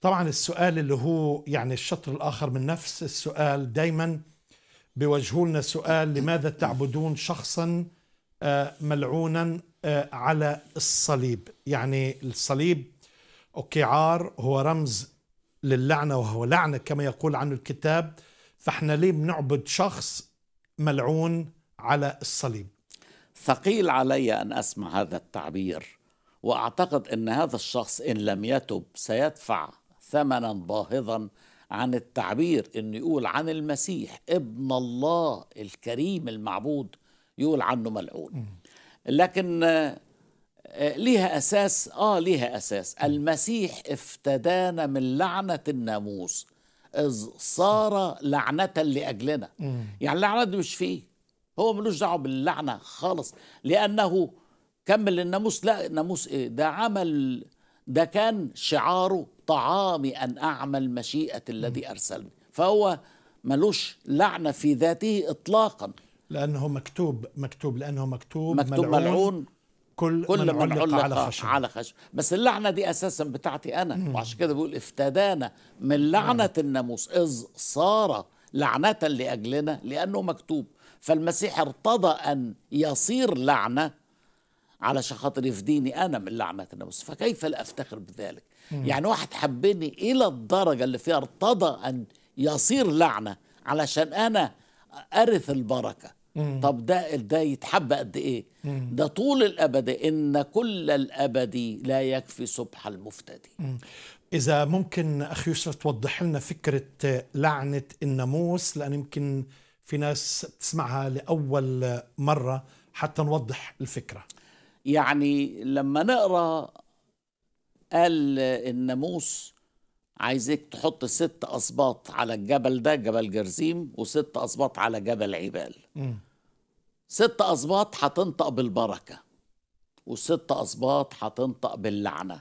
طبعا السؤال اللي هو يعني الشطر الآخر من نفس السؤال دايما بيوجهوا لنا سؤال لماذا تعبدون شخصا آه، ملعونا آه، على الصليب يعني الصليب أوكي عار هو رمز للعنة وهو لعنة كما يقول عنه الكتاب فاحنا ليه بنعبد شخص ملعون على الصليب ثقيل علي أن أسمع هذا التعبير وأعتقد أن هذا الشخص إن لم يتب سيدفع ثمنا باهظا عن التعبير انه يقول عن المسيح ابن الله الكريم المعبود يقول عنه ملعون لكن آه، ليها اساس اه ليها اساس المسيح افتدانا من لعنه الناموس اذ صار لعنه لاجلنا يعني اللعنه دي مش فيه هو ملوش دعوه باللعنه خالص لانه كمل الناموس لا ناموس ايه ده عمل ده كان شعاره طعامي أن أعمل مشيئة الذي أرسلني فهو ملوش لعنة في ذاته إطلاقا لأنه مكتوب مكتوب لأنه مكتوب, مكتوب ملعون, ملعون كل, كل من, علق, علق على خشب على خشب بس اللعنه دي اساسا بتاعتي انا وعشان كده بيقول افتدانا من لعنه مم. الناموس اذ صار لعنه لاجلنا لانه مكتوب فالمسيح ارتضى ان يصير لعنه علشان خاطر يفديني انا من لعنه الناموس فكيف لا افتخر بذلك مم. يعني واحد حبني الى الدرجه اللي فيها ارتضى ان يصير لعنه علشان انا ارث البركه مم. طب ده ده يتحب قد ايه مم. ده طول الابد ان كل الابد لا يكفي سبح المفتدي مم. اذا ممكن اخ يوسف توضح لنا فكره لعنه الناموس لان يمكن في ناس بتسمعها لاول مره حتى نوضح الفكره يعني لما نقرا قال الناموس عايزك تحط ست اسباط على الجبل ده جبل جرزيم وست اسباط على جبل عبال م. ست اسباط هتنطق بالبركه وست اسباط هتنطق باللعنه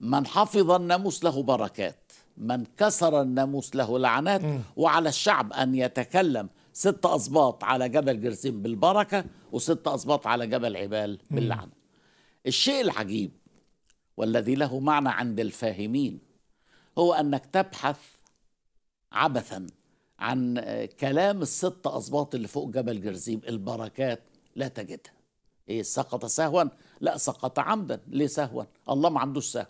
من حفظ الناموس له بركات من كسر الناموس له لعنات م. وعلى الشعب ان يتكلم ست أصباط على جبل جرسيم بالبركة وست أصباط على جبل عبال باللعنة الشيء العجيب والذي له معنى عند الفاهمين هو أنك تبحث عبثا عن كلام الست أصباط اللي فوق جبل جرزيم البركات لا تجدها إيه سقط سهوا لا سقط عمدا ليه سهوا الله ما عندوش سهو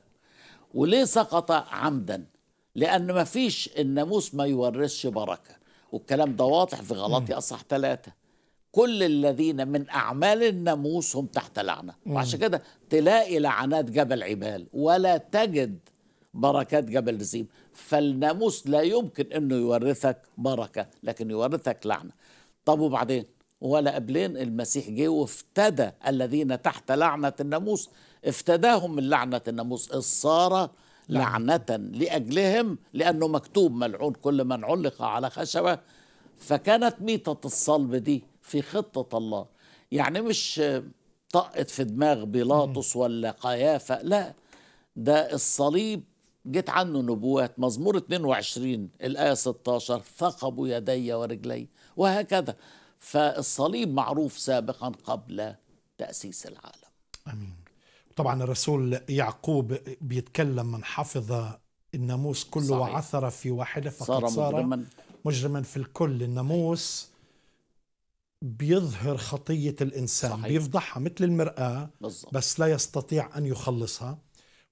وليه سقط عمدا لأن ما فيش الناموس ما يورثش بركة والكلام ده واضح في غلطي اصح ثلاثه كل الذين من اعمال الناموس هم تحت لعنه وعشان كده تلاقي لعنات جبل عبال ولا تجد بركات جبل نسيم فالناموس لا يمكن انه يورثك بركه لكن يورثك لعنه طب وبعدين ولا قبلين المسيح جه وافتدى الذين تحت لعنه الناموس افتداهم من لعنه الناموس الصاره نعم. لعنة لأجلهم لأنه مكتوب ملعون كل من علق على خشبة فكانت ميتة الصلب دي في خطة الله يعني مش طقت في دماغ بيلاطس ولا قيافة لا ده الصليب جت عنه نبوات مزمور 22 الآية 16 ثقبوا يدي ورجلي وهكذا فالصليب معروف سابقا قبل تأسيس العالم آمين طبعا الرسول يعقوب بيتكلم من حفظ الناموس كله صحيح. وعثر في واحدة فقد صار, صار مجرما مجرما في الكل الناموس بيظهر خطية الإنسان صحيح. بيفضحها مثل المرآة بالزبط. بس لا يستطيع أن يخلصها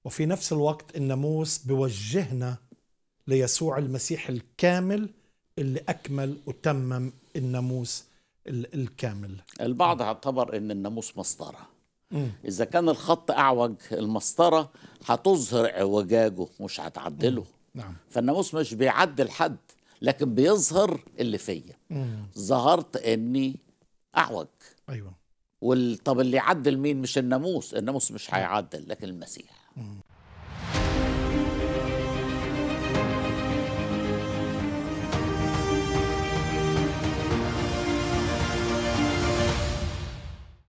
وفي نفس الوقت الناموس بوجهنا ليسوع المسيح الكامل اللي أكمل وتمم الناموس الكامل البعض اعتبر أن الناموس مسطره اذا كان الخط اعوج المسطره هتظهر اعوجاجه مش هتعدله نعم فالناموس مش بيعدل حد لكن بيظهر اللي فيا ظهرت اني اعوج ايوه طب اللي يعدل مين مش الناموس الناموس مش نعم. هيعدل لكن المسيح مم.